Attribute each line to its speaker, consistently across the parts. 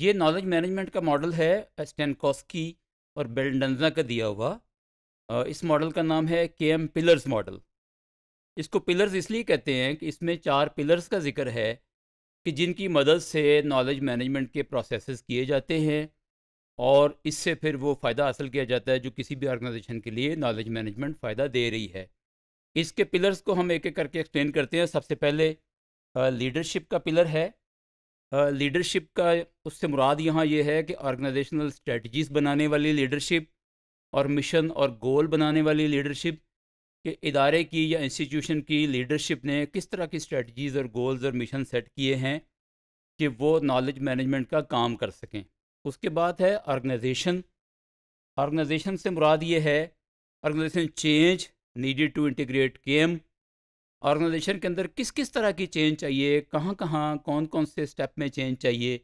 Speaker 1: ये knowledge management का model है स्टेनकोस्की और बेलडनजा का दिया हुआ इस मॉडल का नाम है के एम पिलर्स मॉडल इसको पिलर्स इसलिए कहते हैं कि इसमें चार पिलर्स का जिक्र है कि जिनकी मदद से नॉलेज मैनेजमेंट के प्रोसेस किए जाते हैं और इससे फिर वो फ़ायदा हासिल किया जाता है जो किसी भी ऑर्गेनाइजेशन के लिए नॉलेज मैनेजमेंट फ़ायदा दे रही है इसके पिलर्स को हम एक एक करके एक्सप्लेन करते हैं सबसे पहले लीडरशिप का पिलर है लीडरशिप का उससे मुराद यहाँ ये है कि ऑर्गेनाइजेशनल स्ट्रेटजीज बनाने वाली लीडरशिप और मिशन और गोल बनाने वाली लीडरशिप के इदारे की या इंस्टीट्यूशन की लीडरशिप ने किस तरह की स्ट्रेटजीज़ और गोल्स और मिशन सेट किए हैं कि वो नॉलेज मैनेजमेंट का काम कर सकें उसके बाद है ऑर्गेनाइजेशन ऑर्गेनाइजेशन से मुराद ये है organisation change needed to integrate KM organisation के अंदर किस किस तरह की चेंज चाहिए कहाँ कहाँ कौन कौन से स्टेप में चेंज चाहिए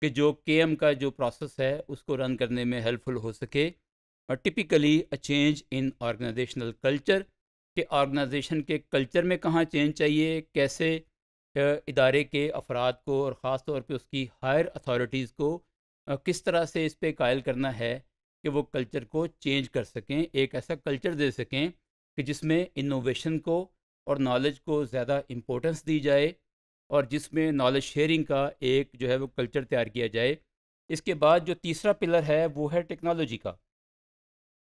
Speaker 1: कि जो के का जो प्रोसेस है उसको रन करने में हेल्पफुल हो सके और typically a change in organisational culture कि ऑर्गेनाइजेशन के कल्चर में कहाँ चेंज चाहिए कैसे इदारे के अफराद को और ख़ास तौर पे उसकी हायर अथॉरिटीज़ को किस तरह से इस पर कायल करना है कि वो कल्चर को चेंज कर सकें एक ऐसा कल्चर दे सकें कि जिसमें इनोवेशन को और नॉलेज को ज़्यादा इम्पोर्टेंस दी जाए और जिसमें नॉलेज शेयरिंग का एक जो है वो कल्चर तैयार किया जाए इसके बाद जो तीसरा पिलर है वो है टेक्नोलॉजी का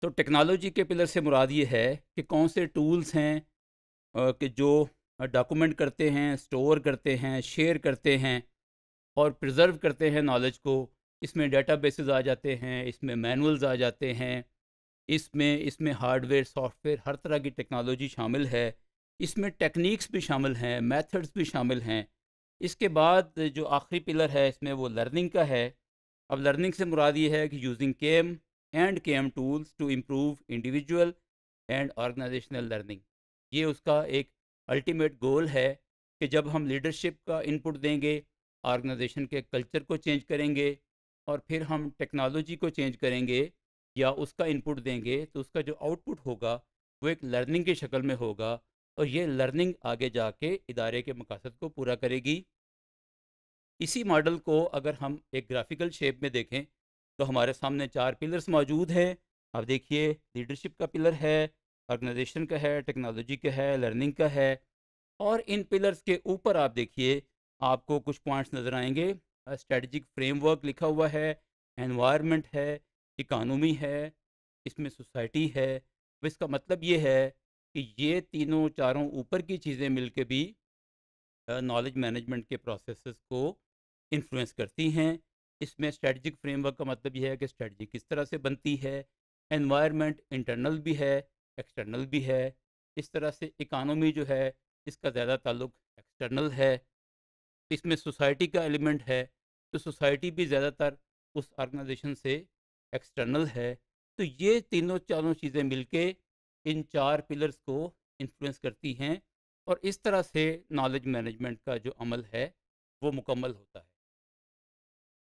Speaker 1: तो टेक्नोलॉजी के पिलर से मुराद ये है कि कौन से टूल्स हैं कि जो डॉक्यूमेंट करते हैं स्टोर करते हैं शेयर करते हैं और प्रिजर्व करते हैं नॉलेज को इसमें डेटा आ जाते हैं इसमें मैनुअल्स आ जाते हैं इसमें इसमें हार्डवेयर सॉफ्टवेयर हर तरह की टेक्नोलॉजी शामिल है इसमें टेक्निक्स भी शामिल हैं मेथड्स भी शामिल हैं इसके बाद जो आखिरी पिलर है इसमें वो लर्निंग का है अब लर्निंग से मुराद ये है कि using K M and K M tools to improve individual and organisational learning ये उसका एक अल्टीमेट गोल है कि जब हम लीडरशिप का इनपुट देंगे ऑर्गेनाइजेशन के कल्चर को चेंज करेंगे और फिर हम टेक्नोलॉजी को चेंज करेंगे या उसका इनपुट देंगे तो उसका जो आउटपुट होगा वो एक लर्निंग की शक्ल में होगा और ये लर्निंग आगे जाके इदारे के मकासद को पूरा करेगी इसी मॉडल को अगर हम एक ग्राफिकल शेप में देखें तो हमारे सामने चार पिलर्स मौजूद हैं आप देखिए लीडरशिप का पिलर है ऑर्गेनाइजेशन का है टेक्नोलॉजी का है लर्निंग का है और इन पिलर्स के ऊपर आप देखिए आपको कुछ पॉइंट्स नज़र आएंगे स्ट्रेटजिक फ्रेमवर्क लिखा हुआ है एनवायरनमेंट है इकानमी है इसमें सोसाइटी है तो इसका मतलब ये है कि ये तीनों चारों ऊपर की चीज़ें मिलके भी नॉलेज मैनेजमेंट के प्रोसेसेस को इन्फ्लुएंस करती हैं इसमें स्ट्रेटजिक फ्रेमवर्क का मतलब यह है कि स्ट्रेटजी किस तरह से बनती है एनवायरनमेंट इंटरनल भी है एक्सटर्नल भी है इस तरह से इकानमी जो है इसका ज़्यादा ताल्लुक एक्सटर्नल है इसमें सोसाइटी का एलिमेंट है तो सोसाइटी भी ज़्यादातर उस ऑर्गेनाइजेशन से एक्सटर्नल है तो ये तीनों चारों चीज़ें मिलके इन चार पिलर्स को इन्फ्लुएंस करती हैं और इस तरह से नॉलेज मैनेजमेंट का जो अमल है वो मुकम्मल होता है